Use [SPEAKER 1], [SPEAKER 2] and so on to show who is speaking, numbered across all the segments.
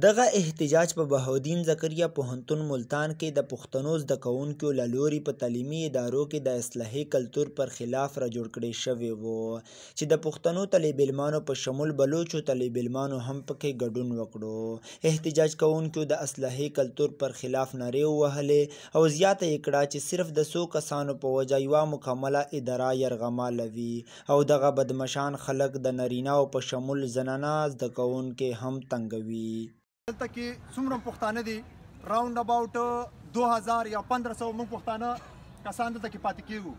[SPEAKER 1] دغه احتجاج په بهاءالدین ذکریا پوهنتون ملتان کې د پښتنو زده کوونکو له لوري په تعلیمي ادارو کې د اصلاحي کلتور پر خلاف راجوړ کړی شوی و چې د پښتنو طالب علمانو په شمول بلوچو طالب علمانو هم پکې ګډون وکړو احتجاج کوونکو د اصلاحي کلتور پر خلاف نارې ووهلې او زیاته یې کړه چې صرف د څو کسانو په وجه یوه مکمله اداره یرغمالوي او دغه بدمشان خلک د نارینه او په شمول زنانه زده کوونکي هم تنګوي
[SPEAKER 2] دلته کې څومره پښتانه دي راوند اباوټ 2000 یا 1500 موږ پښتانه کسان دلته کې پاتې کیږو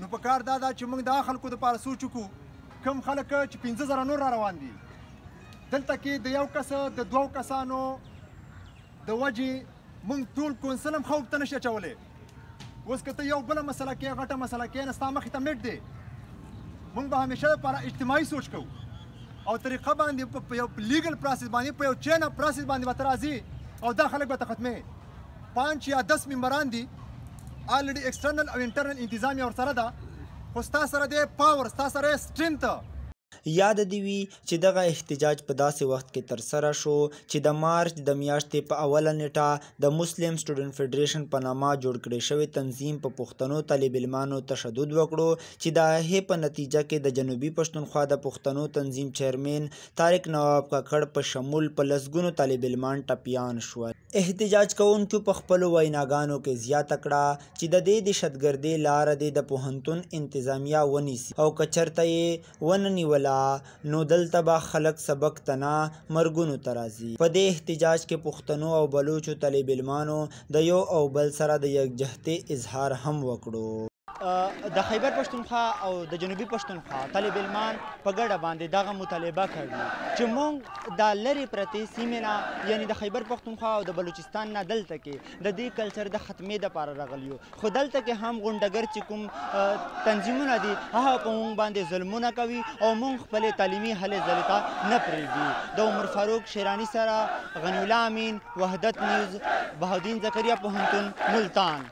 [SPEAKER 2] نو په کار دا دا چې موږ د خلکو د پاره سوچ وکړو کم خلک چې 15000 نور را روان دي دلته کې د یو کس د دوو کسانو د وجه موږ ټول کونسلم خوب ته نشه چولې اوس کته یو بل مسله کې غټه مسله کې نه ستامه ختمټ دي موږ به همیشه لپاره اجتماعي سوچ کوو او طریقه باندې په یو لیګل پروسس باندې په یو چینا پروسس باندې به راځي او دا خلک به ختمه پنځ یا 10 ممبران دي الریډي ایکسټرنل او انټرنل انتظامی ور سره ده خو ستا سره د پاور ستا سره سترینث
[SPEAKER 1] یاده دې وي چې دغه احتجاج په داسې وخت کې ترسره شو چې د مارچ د میاشتې په اوله نېټه د مسلم سټوډنټ فیډریشن په نامه جوړ کړی شوی تنظیم په پښتنو طالب علمانو تشدد وکړو چې د هغې په نتیجه کې د جنوبي پښتونخوا د پښتنو تنظیم چیرمین طارق نواب کاکړ په شمول په لسګونو طالب علمان ټپیان شول احتجاج کوونکو په خپلو ویناګانو کې زیاته کړه چې د دې دهشتګردۍ لاره دې د پوهنتون انتظامیه ونیسي او که چېرته یې ونه نیول کوله نو دلته به خلک سبق تنا مرګونو ته راځي په دې احتجاج کې پښتنو او بلوچو طالب علمانو د یو او بل سره د یکجهتۍ اظهار هم وکړو د خیبر پښتونخوا او د جنوبي پښتونخوا طالب علمان په ګډه باندې دغه مطالبه کوي چې موږ د لری پرتی سیمه نه یعنی د خیبر پښتونخوا او د بلوچستان نه دلته کې د دې کلچر د ختمې د پاره راغلیو خو دلته کې هم غونډګر چې کوم تنظیمونه دي هغه په موږ باندې ظلمونه کوي او موږ خپل تعلیمي هلې ځلې ته نه پرېږدي د عمر فاروق شیراني سره غنی الله امین وحدت نیوز بهالدین زکریا پوهنتون ملتان